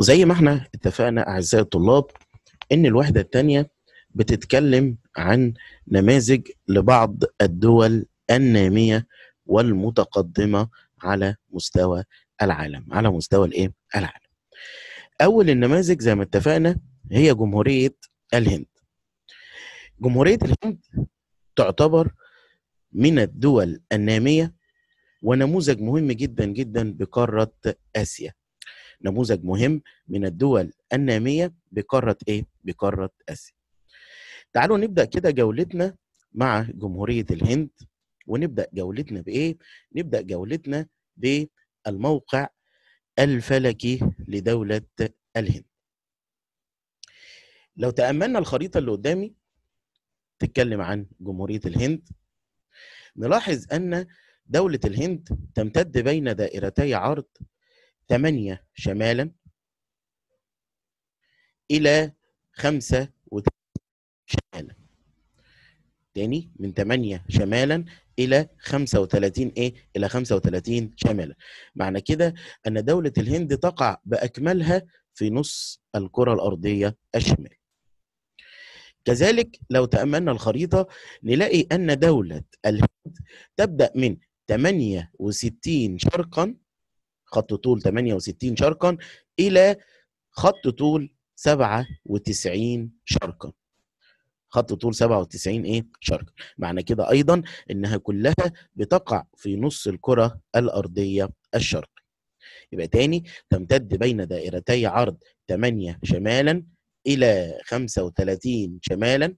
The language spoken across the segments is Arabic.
زي ما احنا اتفقنا اعزائي الطلاب ان الوحده الثانيه بتتكلم عن نماذج لبعض الدول الناميه والمتقدمه على مستوى العالم على مستوى الايه العالم اول النماذج زي ما اتفقنا هي جمهوريه الهند جمهوريه الهند تعتبر من الدول الناميه ونموذج مهم جدا جدا بقاره اسيا نموذج مهم من الدول الناميه بقاره ايه بقاره اسيا تعالوا نبدا كده جولتنا مع جمهوريه الهند ونبدا جولتنا بايه نبدا جولتنا بالموقع الفلكي لدوله الهند لو تاملنا الخريطه اللي قدامي تتكلم عن جمهوريه الهند نلاحظ ان دوله الهند تمتد بين دائرتي عرض ثمانية شمالا إلى خمسة شمالا تاني من 8 شمالا الى 35 ايه الى 35 شمالا معنى كده ان دوله الهند تقع باكملها في نص الكره الارضيه الشمال كذلك لو تاملنا الخريطه نلاقي ان دوله الهند تبدا من 68 شرقا خط طول 68 شرقا إلى خط طول 97 شرقا خط طول 97 ايه شرقا معنى كده ايضا انها كلها بتقع في نص الكره الارضيه الشرقي يبقى تاني تمتد بين دائرتي عرض 8 شمالا الى 35 شمالا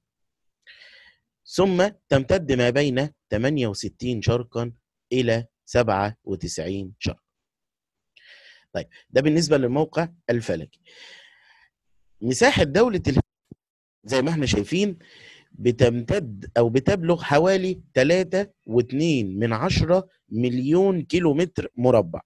ثم تمتد ما بين 68 شرقا الى 97 شرقا طيب ده بالنسبه للموقع الفلكي مساحه دوله زي ما احنا شايفين بتمتد او بتبلغ حوالي 3.2 من 10 مليون كيلومتر مربع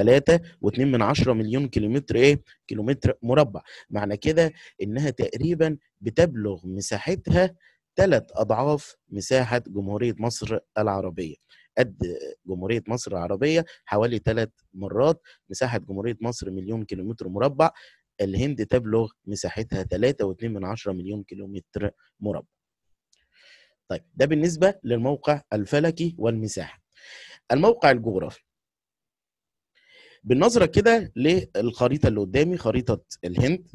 3.2 من 10 مليون كيلومتر ايه كيلومتر مربع معنى كده انها تقريبا بتبلغ مساحتها ثلاث اضعاف مساحه جمهوريه مصر العربيه قد جمهوريه مصر العربيه حوالي ثلاث مرات مساحه جمهوريه مصر مليون كيلومتر مربع الهند تبلغ مساحتها 3.2 من عشرة مليون كيلومتر مربع طيب ده بالنسبة للموقع الفلكي والمساحة الموقع الجغرافي بالنظرة كده للخريطة اللي قدامي خريطة الهند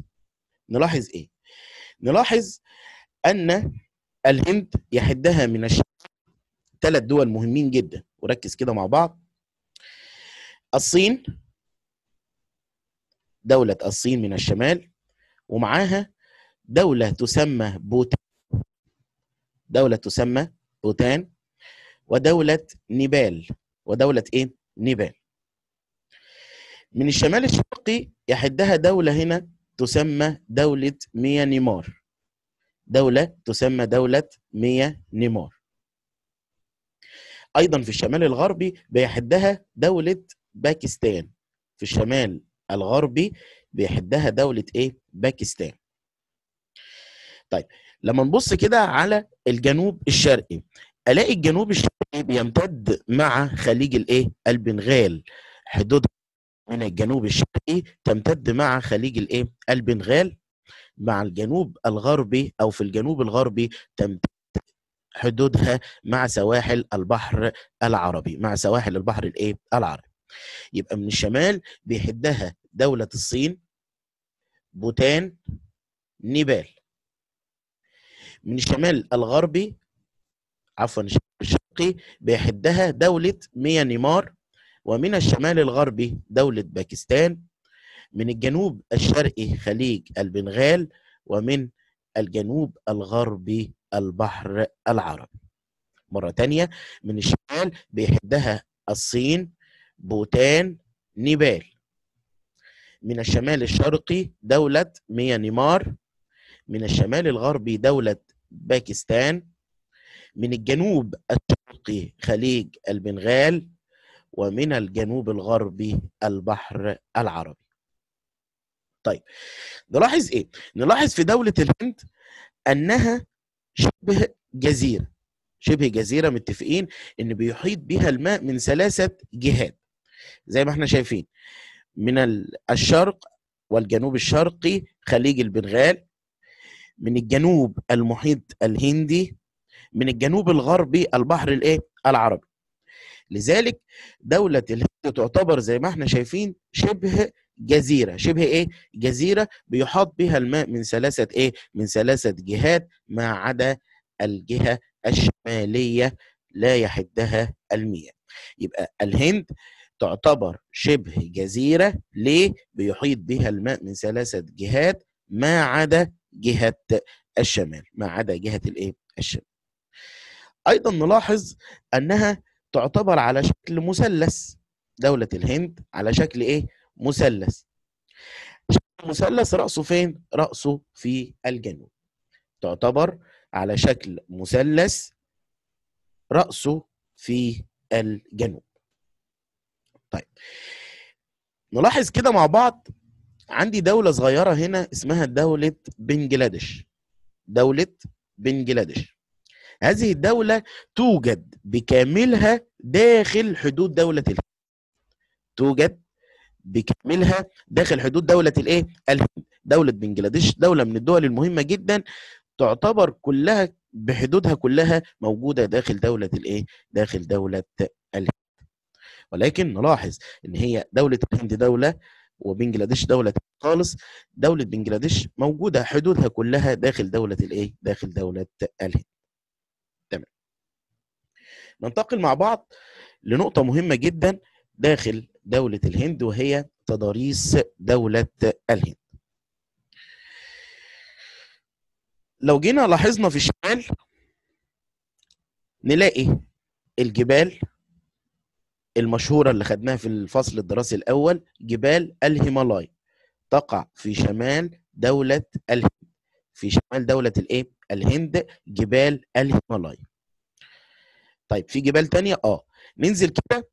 نلاحظ ايه نلاحظ ان الهند يحدها من الشمال ثلاث دول مهمين جدا وركز كده مع بعض الصين دولة الصين من الشمال ومعاها دولة تسمى بوتان دولة تسمى بوتان ودولة نيبال ودولة ايه؟ نيبال من الشمال الشرقي يحدها دولة هنا تسمى دولة ميانمار دولة تسمى دولة ميانمار ايضا في الشمال الغربي بيحدها دوله باكستان في الشمال الغربي بيحدها دوله ايه باكستان طيب لما نبص كده على الجنوب الشرقي الاقي الجنوب الشرقي بيمتد مع خليج الايه البنغال حدود من الجنوب الشرقي تمتد مع خليج الايه البنغال مع الجنوب الغربي او في الجنوب الغربي تمتد حدودها مع سواحل البحر العربي مع سواحل البحر الايه العربي يبقى من الشمال بيحدها دولة الصين بوتان نيبال من الشمال الغربي عفوا الشرقي بيحدها دولة ميانمار ومن الشمال الغربي دولة باكستان من الجنوب الشرقي خليج البنغال ومن الجنوب الغربي البحر العربي مرة تانية من الشمال بيحدها الصين بوتان نيبال من الشمال الشرقي دولة ميانمار من الشمال الغربي دولة باكستان من الجنوب الشرقي خليج البنغال ومن الجنوب الغربي البحر العربي طيب نلاحظ ايه نلاحظ في دولة الهند انها شبه جزيرة شبه جزيرة متفقين إن بيحيط بها الماء من ثلاثة جهات زي ما احنا شايفين من الشرق والجنوب الشرقي خليج البنغال من الجنوب المحيط الهندي من الجنوب الغربي البحر الايه العربي لذلك دولة الهند تعتبر زي ما احنا شايفين شبه جزيرة شبه إيه؟ جزيرة بيحاط بها الماء من ثلاثة إيه؟ من ثلاثة جهات ما عدا الجهة الشمالية لا يحدها المياه يبقى الهند تعتبر شبه جزيرة ليه؟ بيحيط بها الماء من ثلاثة جهات ما عدا جهة الشمال ما عدا جهة الإيه؟ الشمال أيضا نلاحظ أنها تعتبر على شكل مثلث دولة الهند على شكل إيه؟ مثلث مثلث رأسه فين؟ رأسه في الجنوب تعتبر على شكل مثلث رأسه في الجنوب طيب نلاحظ كده مع بعض عندي دولة صغيرة هنا اسمها دولة بنجلاديش دولة بنجلاديش هذه الدولة توجد بكاملها داخل حدود دولة الهند توجد بكاملها داخل حدود دولة الايه؟ الهند، دولة بنجلاديش دولة من الدول المهمة جدا تعتبر كلها بحدودها كلها موجودة داخل دولة الايه؟ داخل دولة الهند. ولكن نلاحظ ان هي دولة الهند دولة وبنجلاديش دولة خالص دولة بنجلاديش موجودة حدودها كلها داخل دولة الايه؟ داخل دولة الهند. تمام. ننتقل مع بعض لنقطة مهمة جدا داخل دولة الهند وهي تضاريس دولة الهند لو جينا لاحظنا في الشمال نلاقي الجبال المشهورة اللي خدناها في الفصل الدراسي الأول جبال الهيمالاي تقع في شمال دولة الهند في شمال دولة الإيه؟ الهند جبال الهيمالاي طيب في جبال تانية اه ننزل كده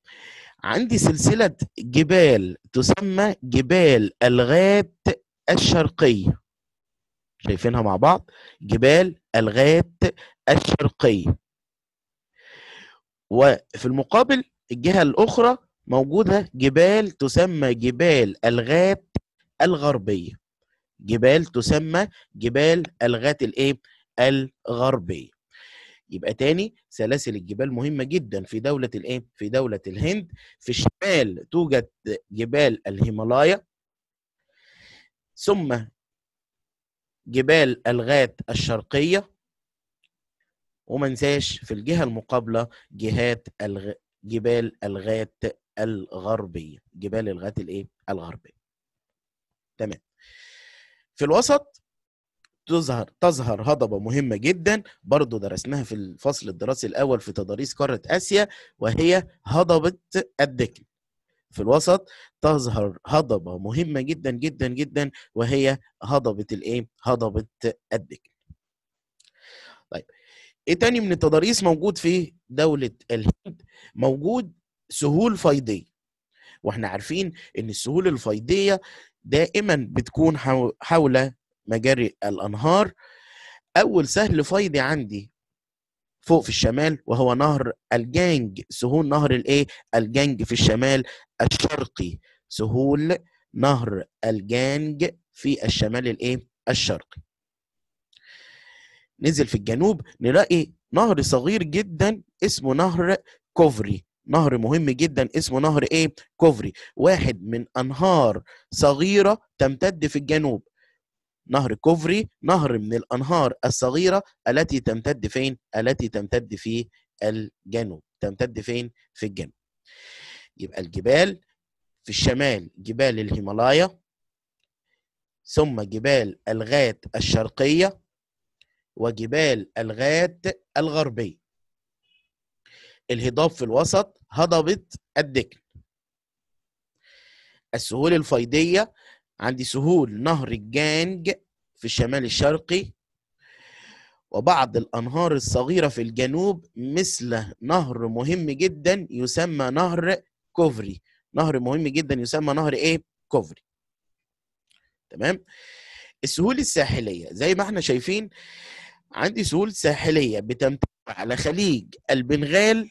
عندي سلسلة جبال تسمى جبال الغات الشرقية شايفينها مع بعض جبال الغات الشرقية وفي المقابل الجهة الأخرى موجودة جبال تسمى جبال الغات الغربية جبال تسمى جبال الغات الإيه؟ الغربية يبقى تاني سلاسل الجبال مهمه جدا في دوله الايه في دوله الهند في الشمال توجد جبال الهيمالايا ثم جبال الغات الشرقيه وما ننساش في الجهه المقابله جهات الغ... جبال الغات الغربيه جبال الغات الايه الغربيه تمام في الوسط تظهر تظهر هضبة مهمة جدا برضو درسناها في الفصل الدراسي الأول في تضاريس قارة آسيا وهي هضبة الدكن في الوسط تظهر هضبة مهمة جدا جدا جدا وهي هضبة الإيه؟ هضبة الدكن طيب إيه تاني من التضاريس موجود في دولة الهند موجود سهول فيضية واحنا عارفين ان السهول الفيضية دائما بتكون حول مجاري الأنهار أول سهل فيضي عندي فوق في الشمال وهو نهر الجانج سهول نهر الايه الجانج في الشمال الشرقي سهول نهر الجانج في الشمال الايه الشرقي نزل في الجنوب نلاقي نهر صغير جدا اسمه نهر كوفري نهر مهم جدا اسمه نهر ايه كوفري واحد من انهار صغيره تمتد في الجنوب نهر كوفري نهر من الأنهار الصغيرة التي تمتد فين؟ التي تمتد في الجنوب تمتد فين؟ في الجنوب يبقى الجبال في الشمال جبال الهيمالايا ثم جبال الغات الشرقية وجبال الغات الغربية الهضاب في الوسط هضبة الدكن السهول الفيضية عندي سهول نهر الجانج في الشمال الشرقي وبعض الأنهار الصغيرة في الجنوب مثل نهر مهم جدا يسمى نهر كوفري نهر مهم جدا يسمى نهر إيه؟ كوفري تمام؟ السهول الساحلية زي ما احنا شايفين عندي سهول ساحلية بتمتد على خليج البنغال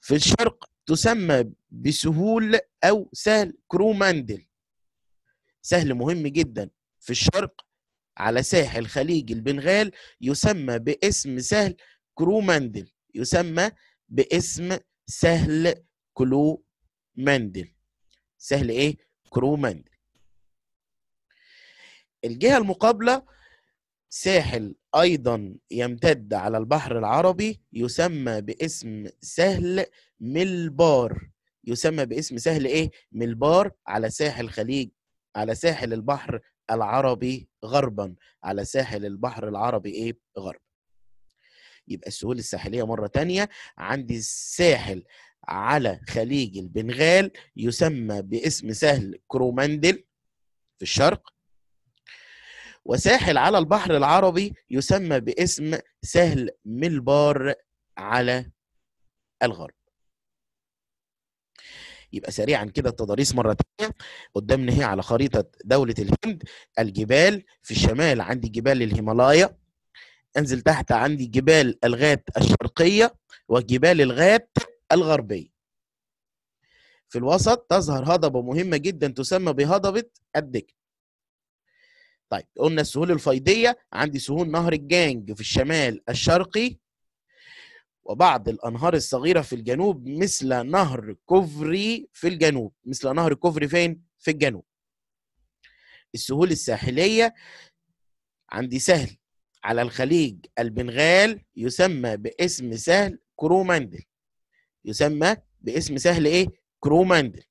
في الشرق تسمى بسهول أو سهل كروماندل سهل مهم جدا في الشرق على ساحل خليج البنغال يسمى باسم سهل مندل يسمى باسم سهل كلو مندل سهل ايه كرو مندل الجهة المقابلة ساحل أيضا يمتد على البحر العربي يسمى باسم سهل ملبار يسمى باسم سهل إيه؟ ملبار على ساحل خليج على ساحل البحر العربي غربا على ساحل البحر العربي ايه غرب يبقى السهول الساحليه مره تانية عندي الساحل على خليج البنغال يسمى باسم سهل كروماندل في الشرق وساحل على البحر العربي يسمى باسم سهل ملبار على الغرب يبقى سريعا كده التضاريس مره ثانيه قدامنا هي على خريطه دوله الهند الجبال في الشمال عندي جبال الهيمالايا انزل تحت عندي جبال الغات الشرقيه وجبال الغات الغربيه في الوسط تظهر هضبه مهمه جدا تسمى بهضبه الدجله طيب قلنا السهول الفيضيه عندي سهول نهر الجانج في الشمال الشرقي وبعض الأنهار الصغيرة في الجنوب مثل نهر كفري في الجنوب مثل نهر كفري فين؟ في الجنوب السهول الساحلية عندي سهل على الخليج البنغال يسمى باسم سهل كروماندل يسمى باسم سهل ايه كروماندل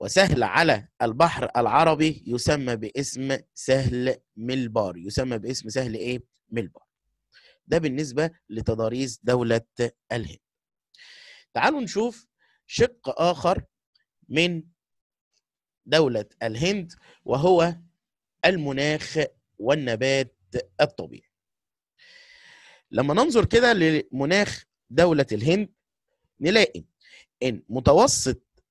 وسهل على البحر العربي يسمى باسم سهل ملبار يسمى باسم سهل ايه ملبار ده بالنسبة لتضاريس دولة الهند تعالوا نشوف شق آخر من دولة الهند وهو المناخ والنبات الطبيعي لما ننظر كده لمناخ دولة الهند نلاقي ان متوسط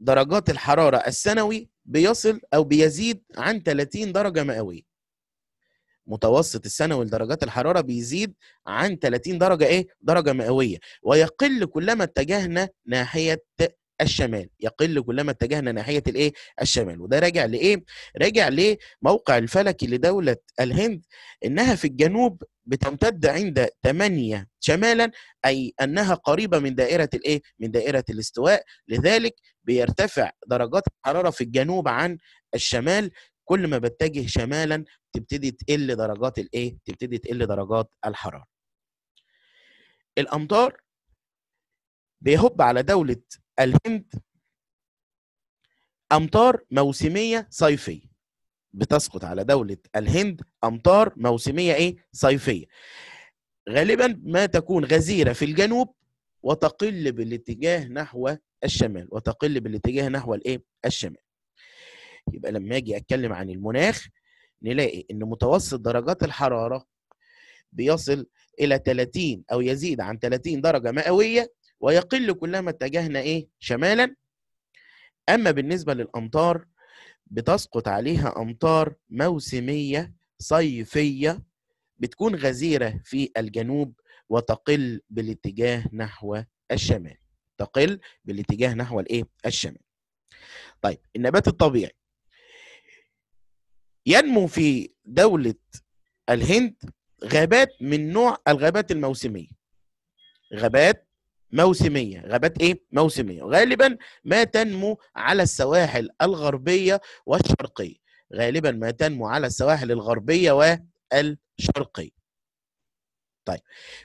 درجات الحرارة السنوي بيصل او بيزيد عن 30 درجة مئوية متوسط السنوي لدرجات الحراره بيزيد عن 30 درجه ايه درجه مئويه ويقل كلما اتجهنا ناحيه الشمال يقل كلما اتجهنا ناحيه الايه الشمال وده راجع لايه راجع لموقع الفلكي لدوله الهند انها في الجنوب بتمتد عند 8 شمالا اي انها قريبه من دائره الايه من دائره الاستواء لذلك بيرتفع درجات الحراره في الجنوب عن الشمال كل ما بتجه شمالا تبتدي تقل درجات الايه تبتدي تقل درجات الحراره الامطار بيهب على دوله الهند امطار موسميه صيفيه بتسقط على دوله الهند امطار موسميه ايه صيفيه غالبا ما تكون غزيره في الجنوب وتقل بالاتجاه نحو الشمال وتقل بالاتجاه نحو الايه الشمال يبقى لما اجي اتكلم عن المناخ نلاقي ان متوسط درجات الحراره بيصل الى 30 او يزيد عن 30 درجه مئويه ويقل كلما اتجهنا ايه شمالا اما بالنسبه للامطار بتسقط عليها امطار موسميه صيفيه بتكون غزيره في الجنوب وتقل بالاتجاه نحو الشمال تقل بالاتجاه نحو الايه الشمال طيب النبات الطبيعي ينمو في دولة الهند غابات من نوع الغابات الموسمية غابات موسمية غابات إيه؟ موسمية غالبا ما تنمو على السواحل الغربية والشرقية غالبا ما تنمو على السواحل الغربية والشرقية طيب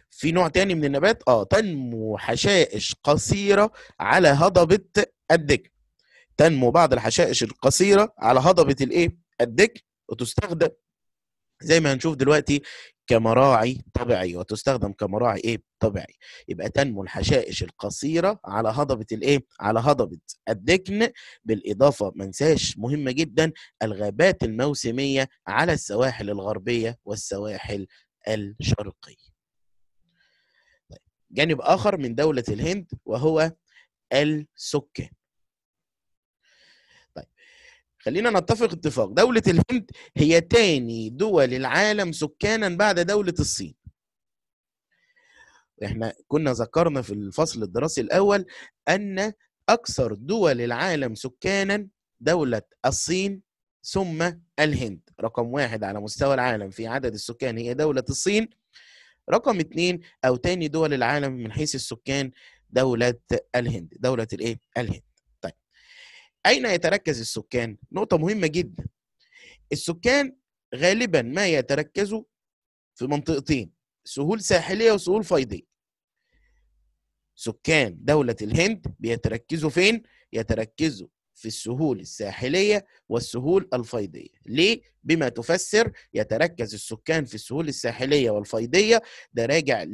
في نوع تاني من النبات اه تنمو حشائش قصيرة على هضبة الدجن تنمو بعض الحشائش القصيرة على هضبة الايه الدجن وتستخدم زي ما هنشوف دلوقتي كمراعي طبيعي وتستخدم كمراعي ايه طبيعي يبقى تنمو الحشائش القصيره على هضبه الايه على هضبه الدكن بالاضافه ما مهمه جدا الغابات الموسميه على السواحل الغربيه والسواحل الشرقيه طيب، جانب اخر من دوله الهند وهو السكان خلينا نتفق اتفاق دولة الهند هي تاني دول العالم سكانا بعد دولة الصين احنا كنا ذكرنا في الفصل الدراسي الأول أن أكثر دول العالم سكانا دولة الصين ثم الهند رقم واحد على مستوى العالم في عدد السكان هي دولة الصين رقم اتنين أو تاني دول العالم من حيث السكان دولة الهند دولة الإيه؟ الهند أين يتركز السكان؟ نقطة مهمة جدا السكان غالبا ما يتركزوا في منطقتين سهول ساحلية وسهول فيضية سكان دولة الهند بيتركزوا فين؟ يتركزوا في السهول الساحلية والسهول الفيضية ليه؟ بما تفسر يتركز السكان في السهول الساحلية والفيضية ده راجع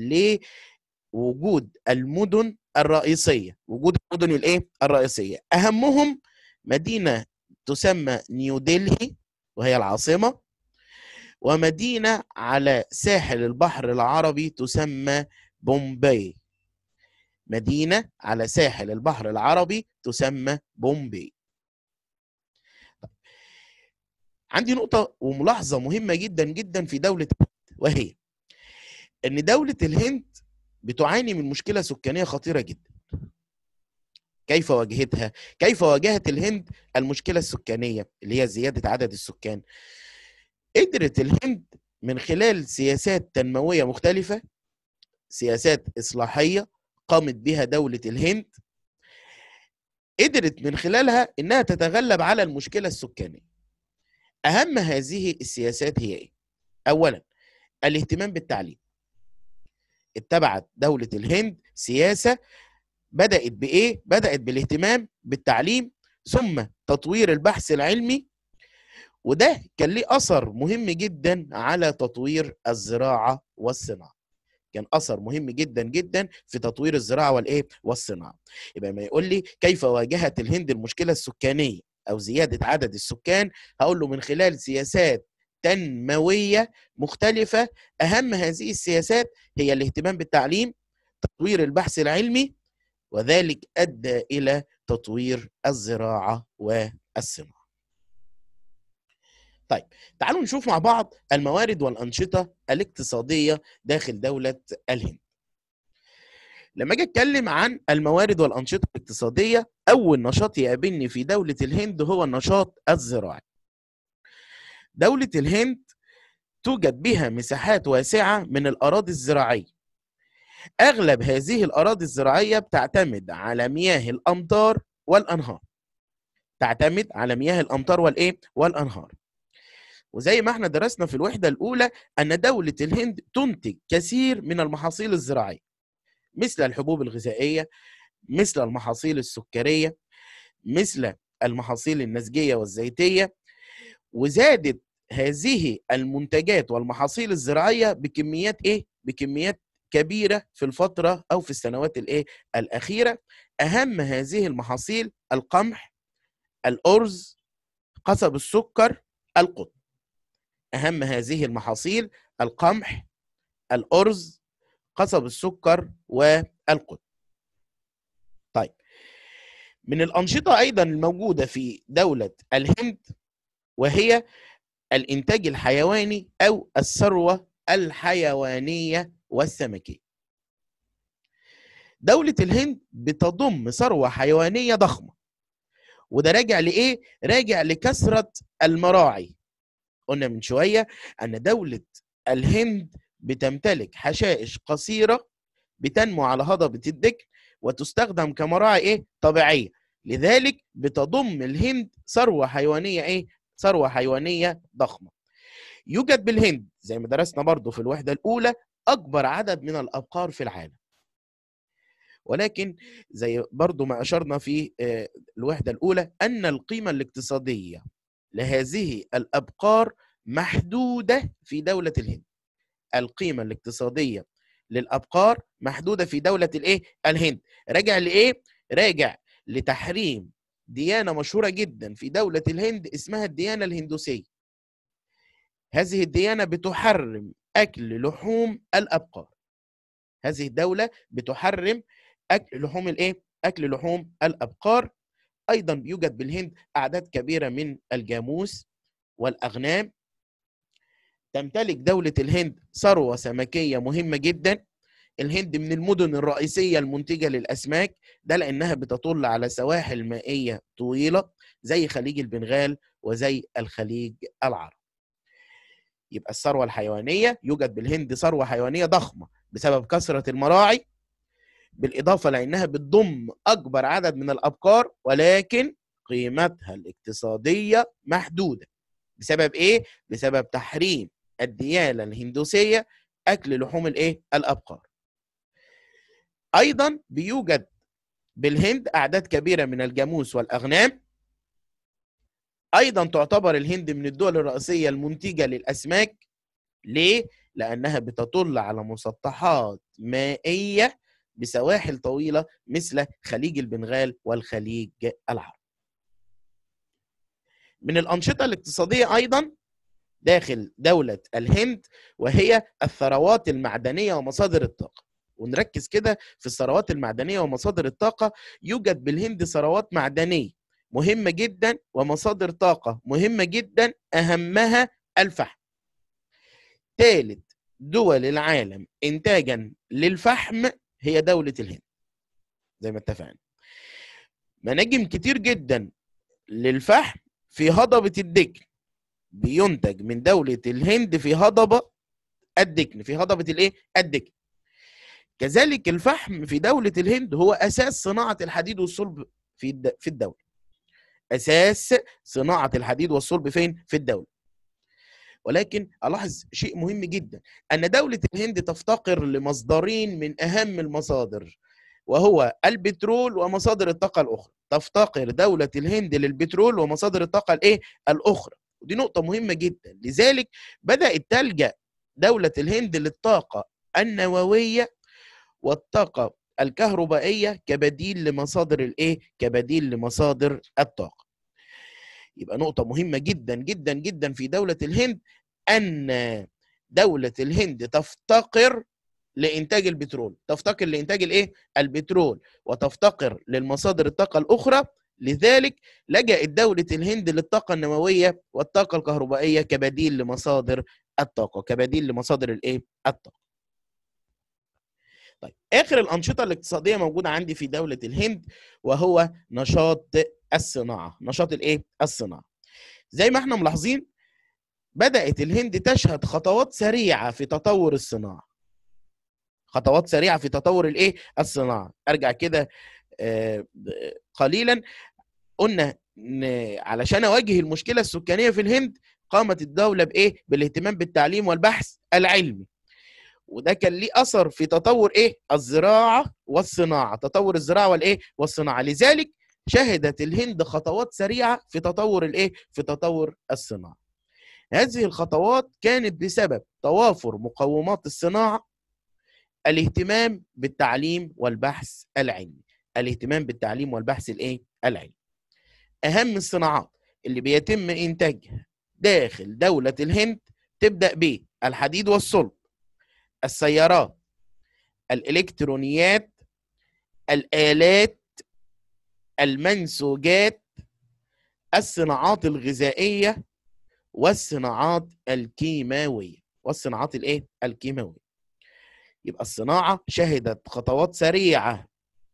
لوجود المدن الرئيسية وجود المدن الايه؟ الرئيسية أهمهم مدينة تسمى نيو وهي العاصمة ومدينة على ساحل البحر العربي تسمى بومباي مدينة على ساحل البحر العربي تسمى بومبي طيب، عندي نقطة وملاحظة مهمة جدا جدا في دولة الهند وهي أن دولة الهند بتعاني من مشكلة سكانية خطيرة جدا كيف واجهتها كيف واجهت الهند المشكلة السكانية اللي هي زيادة عدد السكان قدرت الهند من خلال سياسات تنموية مختلفة سياسات إصلاحية قامت بها دولة الهند قدرت من خلالها انها تتغلب على المشكله السكانيه. اهم هذه السياسات هي ايه؟ اولا الاهتمام بالتعليم. اتبعت دوله الهند سياسه بدات بايه بدات بالاهتمام بالتعليم ثم تطوير البحث العلمي وده كان ليه اثر مهم جدا على تطوير الزراعه والصناعه كان اثر مهم جدا جدا في تطوير الزراعه والايه والصناعه يبقى ما يقول لي كيف واجهت الهند المشكله السكانيه او زياده عدد السكان هقول له من خلال سياسات تنمويه مختلفه اهم هذه السياسات هي الاهتمام بالتعليم تطوير البحث العلمي وذلك ادى الى تطوير الزراعه والصناعه. طيب تعالوا نشوف مع بعض الموارد والانشطه الاقتصاديه داخل دوله الهند. لما اجي اتكلم عن الموارد والانشطه الاقتصاديه اول نشاط يقابلني في دوله الهند هو النشاط الزراعي. دوله الهند توجد بها مساحات واسعه من الاراضي الزراعيه أغلب هذه الأراضي الزراعية بتعتمد على مياه الأمطار والأنهار تعتمد على مياه الأمطار والإيه؟ والأنهار وزي ما احنا درسنا في الوحدة الأولى أن دولة الهند تنتج كثير من المحاصيل الزراعية مثل الحبوب الغذائية مثل المحاصيل السكرية مثل المحاصيل النسجية والزيتية وزادت هذه المنتجات والمحاصيل الزراعية بكميات إيه؟ بكميات كبيره في الفتره او في السنوات الايه الاخيره اهم هذه المحاصيل القمح الارز قصب السكر القطن اهم هذه المحاصيل القمح الارز قصب السكر والقطن طيب من الانشطه ايضا الموجوده في دوله الهند وهي الانتاج الحيواني او الثروه الحيوانيه والسمكي دولة الهند بتضم ثروة حيوانية ضخمة وده راجع لإيه؟ راجع لكثرة المراعي قلنا من شوية أن دولة الهند بتمتلك حشائش قصيرة بتنمو على هضبة الدكن وتستخدم كمراعي إيه؟ طبيعية لذلك بتضم الهند ثروة حيوانية إيه؟ ثروة حيوانية ضخمة يوجد بالهند زي ما درسنا برضو في الوحدة الأولى أكبر عدد من الأبقار في العالم ولكن زي برضو ما أشرنا في آه، الوحدة الأولى أن القيمة الاقتصادية لهذه الأبقار محدودة في دولة الهند القيمة الاقتصادية للأبقار محدودة في دولة الإيه؟ الهند راجع لإيه؟ راجع لتحريم ديانة مشهورة جدا في دولة الهند اسمها الديانة الهندوسية هذه الديانة بتحرم أكل لحوم الأبقار هذه الدولة بتحرم أكل لحوم الإيه؟ أكل لحوم الأبقار أيضا يوجد بالهند أعداد كبيرة من الجاموس والأغنام تمتلك دولة الهند ثروة سمكية مهمة جدا الهند من المدن الرئيسية المنتجة للأسماك ده لأنها بتطل على سواحل مائية طويلة زي خليج البنغال وزي الخليج العربي يبقى الثروه الحيوانيه يوجد بالهند ثروه حيوانيه ضخمه بسبب كثره المراعي بالاضافه لانها بتضم اكبر عدد من الابقار ولكن قيمتها الاقتصاديه محدوده بسبب ايه بسبب تحريم الديانه الهندوسيه اكل لحوم الايه الابقار ايضا بيوجد بالهند اعداد كبيره من الجاموس والاغنام ايضا تعتبر الهند من الدول الرئيسيه المنتجه للاسماك ليه لانها بتطل على مسطحات مائيه بسواحل طويله مثل خليج البنغال والخليج العربي من الانشطه الاقتصاديه ايضا داخل دولة الهند وهي الثروات المعدنية ومصادر الطاقة ونركز كده في الثروات المعدنية ومصادر الطاقة يوجد بالهند ثروات معدنية مهمة جدا ومصادر طاقة مهمة جدا أهمها الفحم ثالث دول العالم إنتاجا للفحم هي دولة الهند زي ما اتفقنا مناجم كتير جدا للفحم في هضبة الدكن بينتج من دولة الهند في هضبة الدكن في هضبة الايه؟ الدكن كذلك الفحم في دولة الهند هو أساس صناعة الحديد والصلب في في الدولة اساس صناعه الحديد والصلب فين في الدوله ولكن الاحظ شيء مهم جدا ان دوله الهند تفتقر لمصدرين من اهم المصادر وهو البترول ومصادر الطاقه الاخرى تفتقر دوله الهند للبترول ومصادر الطاقه الايه الاخرى ودي نقطه مهمه جدا لذلك بدات تلجا دوله الهند للطاقه النوويه والطاقه الكهربائيه كبديل لمصادر الايه كبديل لمصادر الطاقه يبقى نقطه مهمه جدا جدا جدا في دوله الهند ان دوله الهند تفتقر لانتاج البترول تفتقر لانتاج الايه البترول وتفتقر للمصادر الطاقه الاخرى لذلك لجأت دولة الهند للطاقة النووية والطاقة الكهربائية كبديل لمصادر الطاقة كبديل لمصادر الايه الطاقة طيب اخر الانشطه الاقتصاديه موجوده عندي في دوله الهند وهو نشاط الصناعه نشاط الايه الصناعه زي ما احنا ملاحظين بدات الهند تشهد خطوات سريعه في تطور الصناعه خطوات سريعه في تطور الايه الصناعه ارجع كده آه، قليلا قلنا علشان اواجه المشكله السكانيه في الهند قامت الدوله بايه بالاهتمام بالتعليم والبحث العلمي وده كان ليه اثر في تطور ايه الزراعه والصناعه تطور الزراعه والايه والصناعه لذلك شهدت الهند خطوات سريعه في تطور الايه في تطور الصناعه هذه الخطوات كانت بسبب توافر مقومات الصناعه الاهتمام بالتعليم والبحث العلمي الاهتمام بالتعليم والبحث الايه العلمي اهم الصناعات اللي بيتم انتاجها داخل دوله الهند تبدا بالحديد والصلب السيارات الالكترونيات الالات المنسوجات الصناعات الغذائيه والصناعات الكيماويه والصناعات الايه الكيماويه يبقى الصناعه شهدت خطوات سريعه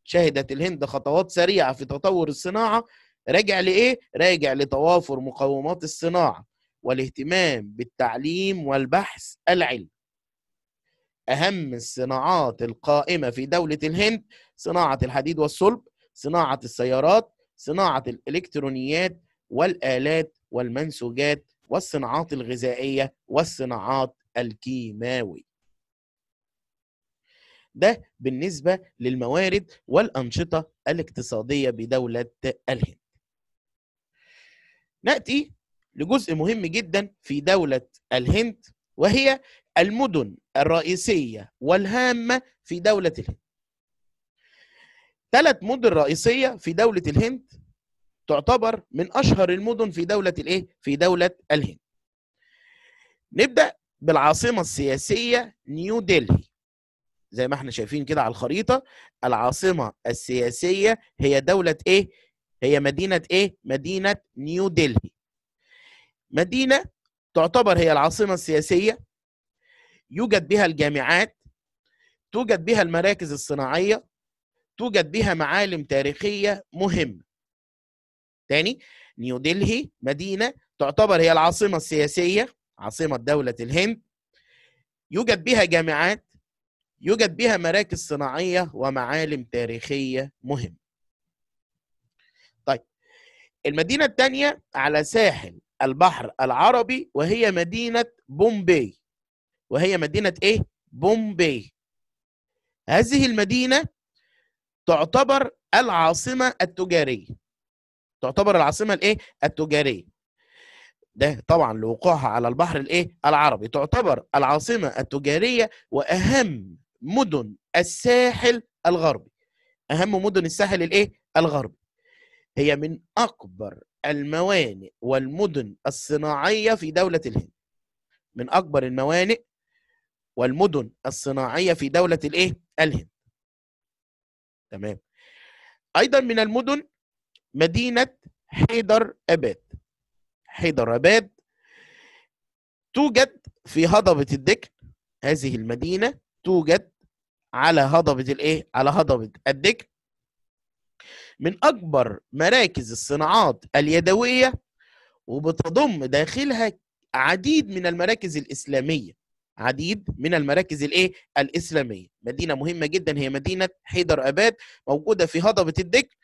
شهدت الهند خطوات سريعه في تطور الصناعه راجع لايه راجع لتوافر مقومات الصناعه والاهتمام بالتعليم والبحث العلمي أهم الصناعات القائمة في دولة الهند صناعة الحديد والصلب صناعة السيارات صناعة الإلكترونيات والآلات والمنسوجات والصناعات الغذائية والصناعات الكيماوية ده بالنسبة للموارد والأنشطة الاقتصادية بدولة الهند نأتي لجزء مهم جدا في دولة الهند وهي المدن الرئيسية والهامة في دولة الهند ثلاث مدن رئيسية في دولة الهند تعتبر من أشهر المدن في دولة الإيه؟ في دولة الهند نبدأ بالعاصمة السياسية نيو دلهي زي ما احنا شايفين كده على الخريطة العاصمة السياسية هي دولة ايه؟ هي مدينة ايه؟ مدينة نيو دلهي مدينة تعتبر هي العاصمة السياسية يوجد بها الجامعات توجد بها المراكز الصناعية توجد بها معالم تاريخية مهمة تاني نيودلهي مدينة تعتبر هي العاصمة السياسية عاصمة دولة الهند يوجد بها جامعات يوجد بها مراكز صناعية ومعالم تاريخية مهمة طيب المدينة الثانية على ساحل البحر العربي وهي مدينة بومبي وهي مدينة إيه؟ بومبي هذه المدينة تعتبر العاصمة التجارية تعتبر العاصمة الإيه؟ التجارية ده طبعا لوقوعها على البحر الإيه؟ العربي تعتبر العاصمة التجارية وأهم مدن الساحل الغربي أهم مدن الساحل الإيه؟ الغربي هي من أكبر الموانئ والمدن الصناعية في دولة الهند من أكبر الموانئ والمدن الصناعية في دولة الإيه؟ الهند تمام أيضا من المدن مدينة حيدر أباد حيدر أباد توجد في هضبة الدكن هذه المدينة توجد على هضبة الإيه؟ على هضبة الدكن من أكبر مراكز الصناعات اليدوية وبتضم داخلها عديد من المراكز الإسلامية عديد من المراكز الايه الاسلاميه مدينه مهمه جدا هي مدينه حيدر اباد موجوده في هضبه الدكر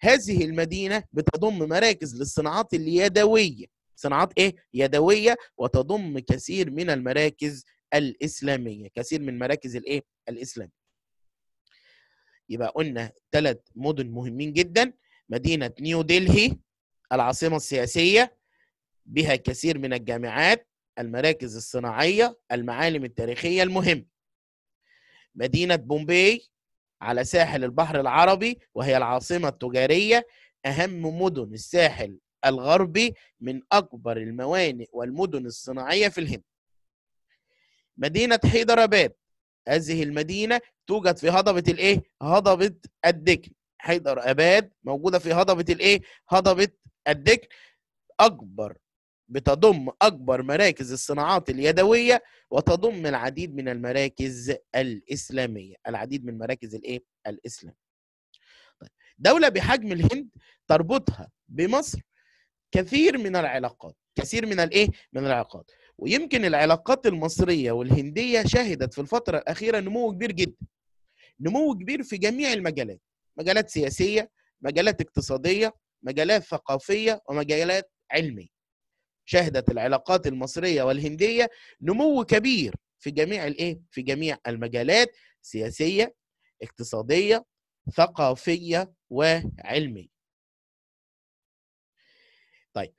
هذه المدينه بتضم مراكز للصناعات اليدويه صناعات ايه يدويه وتضم كثير من المراكز الاسلاميه كثير من مراكز الايه الاسلاميه يبقى قلنا ثلاث مدن مهمين جدا مدينة نيو دلهي العاصمة السياسية بها كثير من الجامعات المراكز الصناعية المعالم التاريخية المهمة مدينة بومبي على ساحل البحر العربي وهي العاصمة التجارية أهم مدن الساحل الغربي من أكبر الموانئ والمدن الصناعية في الهند مدينة حيدرباد هذه المدينة توجد في هضبة الإيه؟ هضبة الدكن حيدر أباد موجودة في هضبة الإيه؟ هضبة الدكن أكبر بتضم أكبر مراكز الصناعات اليدوية وتضم العديد من المراكز الإسلامية العديد من مراكز الإيه؟ الإسلام طيب، دولة بحجم الهند تربطها بمصر كثير من العلاقات كثير من الايه من العلاقات ويمكن العلاقات المصريه والهنديه شهدت في الفتره الاخيره نمو كبير جدا نمو كبير في جميع المجالات مجالات سياسيه مجالات اقتصاديه مجالات ثقافيه ومجالات علميه شهدت العلاقات المصريه والهنديه نمو كبير في جميع الايه في جميع المجالات سياسيه اقتصاديه ثقافيه وعلميه طيب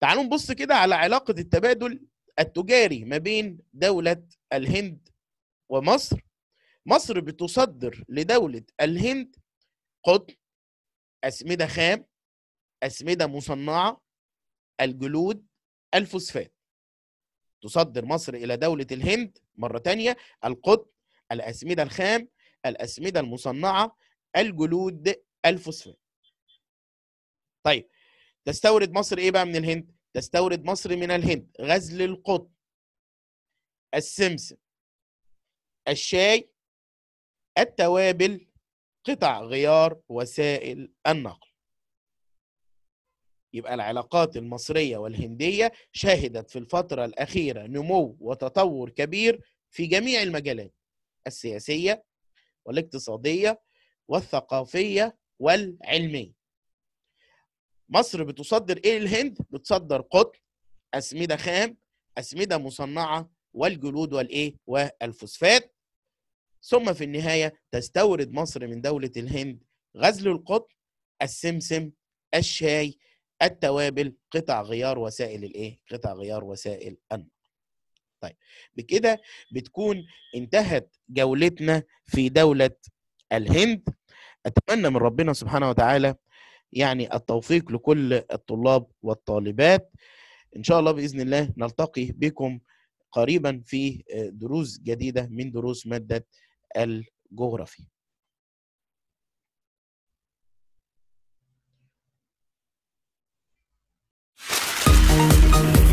تعالوا نبص كده على علاقه التبادل التجاري ما بين دولة الهند ومصر مصر بتصدر لدولة الهند قطن أسمدة خام أسمدة مصنعة الجلود الفوسفات تصدر مصر إلى دولة الهند مرة تانية القطن الأسمدة الخام الأسمدة المصنعة الجلود الفوسفات طيب تستورد مصر إيه بقى من الهند تستورد مصر من الهند غزل القطن السمسم الشاي التوابل قطع غيار وسائل النقل يبقى العلاقات المصرية والهندية شهدت في الفترة الأخيرة نمو وتطور كبير في جميع المجالات السياسية والاقتصادية والثقافية والعلمية مصر بتصدر ايه للهند بتصدر قطن اسمده خام اسمده مصنعه والجلود والايه والفوسفات ثم في النهايه تستورد مصر من دوله الهند غزل القطن السمسم الشاي التوابل قطع غيار وسائل الايه قطع غيار وسائل النقل طيب بكده بتكون انتهت جولتنا في دوله الهند اتمنى من ربنا سبحانه وتعالى يعني التوفيق لكل الطلاب والطالبات ان شاء الله باذن الله نلتقي بكم قريبا في آه، دروس جديده من دروس ماده الجغرافيا right back.